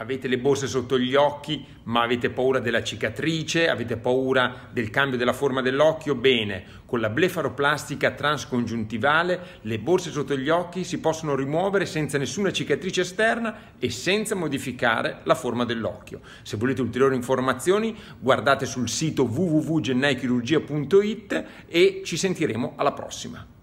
Avete le borse sotto gli occhi, ma avete paura della cicatrice, avete paura del cambio della forma dell'occhio? Bene, con la blefaroplastica transcongiuntivale le borse sotto gli occhi si possono rimuovere senza nessuna cicatrice esterna e senza modificare la forma dell'occhio. Se volete ulteriori informazioni guardate sul sito www.gennaichirurgia.it e ci sentiremo alla prossima.